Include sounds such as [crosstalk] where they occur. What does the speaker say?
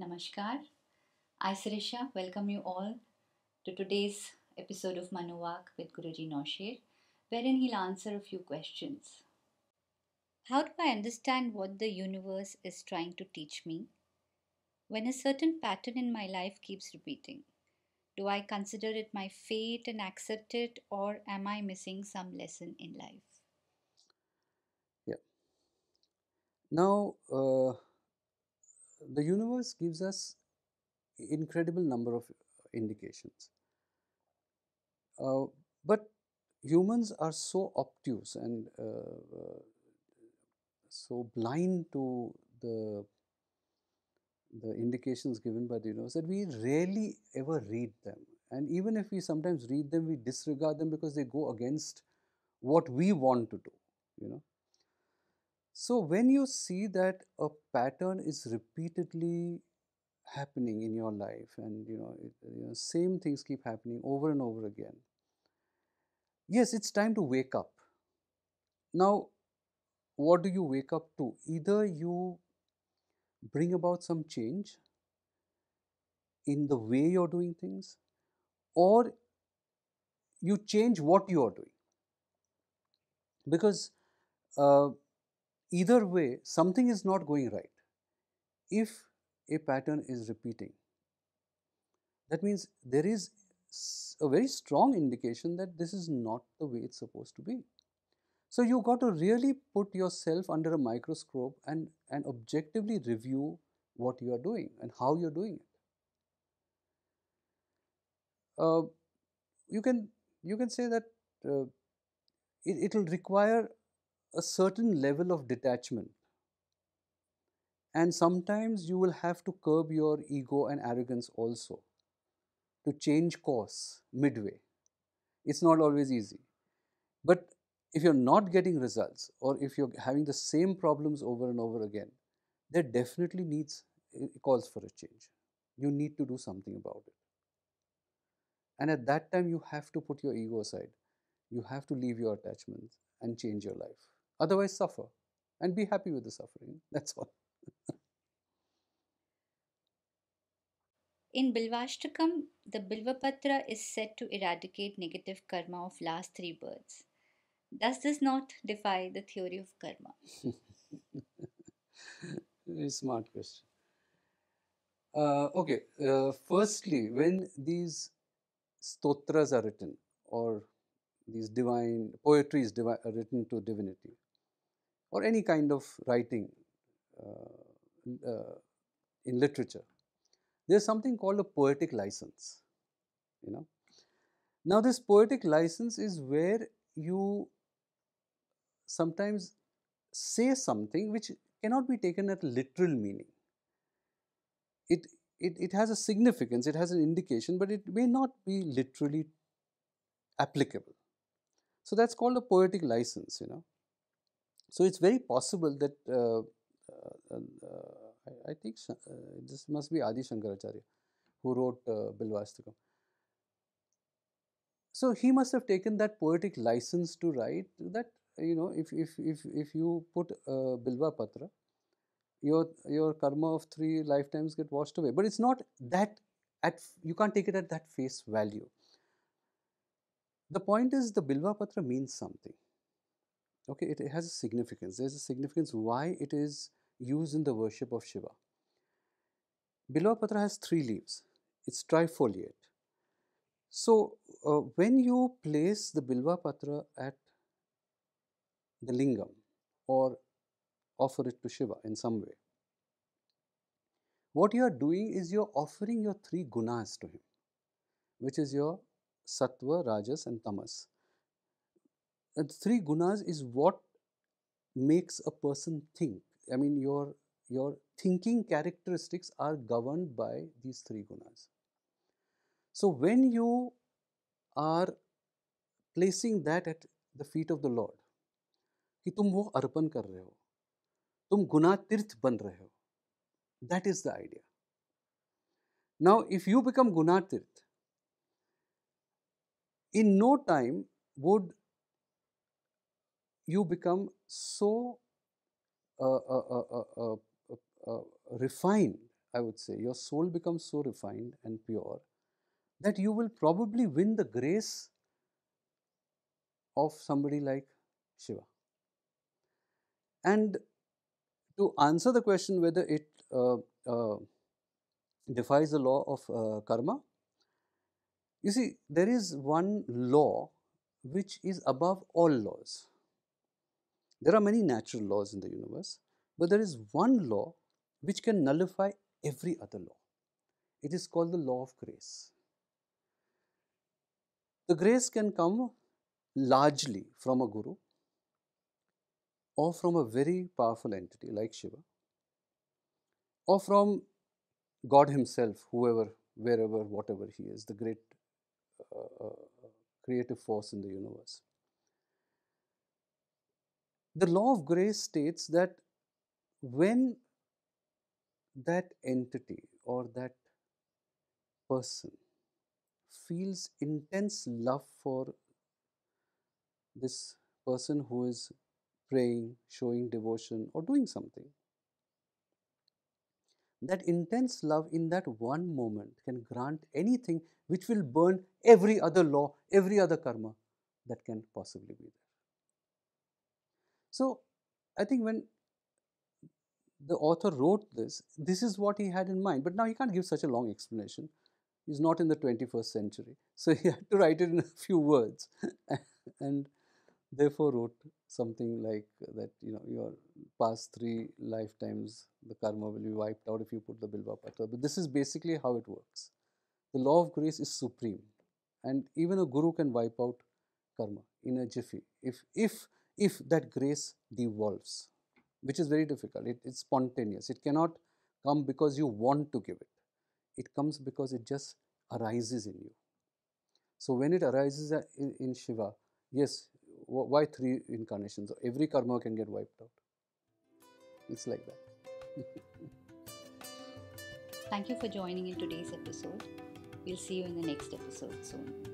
Namaskar. I, welcome you all to today's episode of Manuvak with Guruji Nooshir, wherein he'll answer a few questions. How do I understand what the universe is trying to teach me? When a certain pattern in my life keeps repeating, do I consider it my fate and accept it, or am I missing some lesson in life? Yeah. Now, uh the universe gives us incredible number of uh, indications. Uh, but humans are so obtuse and uh, uh, so blind to the the indications given by the universe that we rarely ever read them and even if we sometimes read them we disregard them because they go against what we want to do you know so when you see that a pattern is repeatedly happening in your life and you know, it, you know same things keep happening over and over again yes it's time to wake up now what do you wake up to either you bring about some change in the way you're doing things or you change what you are doing because uh, either way, something is not going right. If a pattern is repeating, that means there is a very strong indication that this is not the way it's supposed to be. So you got to really put yourself under a microscope and, and objectively review what you are doing and how you're doing it. Uh, you can you can say that uh, it will require a certain level of detachment. And sometimes you will have to curb your ego and arrogance also to change course midway. It's not always easy. But if you're not getting results or if you're having the same problems over and over again, that definitely needs eh, calls for a change. You need to do something about it. And at that time, you have to put your ego aside. You have to leave your attachments and change your life. Otherwise, suffer and be happy with the suffering. [laughs] That's all. In Bilvashtakam, the Bilvapatra is said to eradicate negative karma of last three births. Does this not defy the theory of karma? [laughs] Very smart question. Uh, okay, uh, firstly, when these stotras are written or these divine poetry is divi written to divinity or any kind of writing uh, uh, in literature there is something called a poetic license you know now this poetic license is where you sometimes say something which cannot be taken at literal meaning it it, it has a significance, it has an indication, but it may not be literally applicable. So that's called a poetic license, you know. So it's very possible that uh, uh, uh I, I, think uh, this must be Adi Shankaracharya who wrote uh, So he must have taken that poetic license to write that you know if if if if you put uh, Bilva Patra, your your karma of three lifetimes get washed away. But it's not that at you can't take it at that face value. The point is the bilva patra means something. Okay, it, it has a significance. There is a significance why it is used in the worship of Shiva. Bilva patra has three leaves. It's trifoliate. So, uh, when you place the bilva patra at the lingam or offer it to Shiva in some way, what you are doing is you are offering your three gunas to him, which is your sattva, rajas and tamas. And three gunas is what makes a person think. I mean your your thinking characteristics are governed by these three gunas. So when you are placing that at the feet of the Lord, कि तुम वो अर्पण कर रहे हो तुम गुना तीर्थ बन रहे हो that is the idea in no time would you become so uh uh uh, uh, uh, uh, refined, I would say, your soul becomes so refined and pure that you will probably win the grace of somebody like Shiva. And to answer the question whether it defies the law of karma, you see, there is one law which is above all laws. There are many natural laws in the universe, but there is one law which can nullify every other law. It is called the law of grace. The grace can come largely from a guru or from a very powerful entity like Shiva or from God Himself, whoever, wherever, whatever He is, the great creative force in the universe. The law of grace states that when that entity or that person feels intense love for this person who is praying, showing devotion, or doing something, that intense love in that one moment can grant anything which will burn every other law, every other karma that can possibly be there. So, I think when the author wrote this, this is what he had in mind. But now he can't give such a long explanation. He's not in the 21st century. So, [laughs] he had to write it in a few words. [laughs] and therefore wrote something like that you know your past three lifetimes the karma will be wiped out if you put the bilva patra but this is basically how it works the law of grace is supreme and even a guru can wipe out karma in a jiffy if if if that grace devolves which is very difficult it, it's spontaneous it cannot come because you want to give it it comes because it just arises in you so when it arises in, in shiva yes why three incarnations? Every karma can get wiped out. It's like that. Thank you for joining in today's episode. We'll see you in the next episode soon.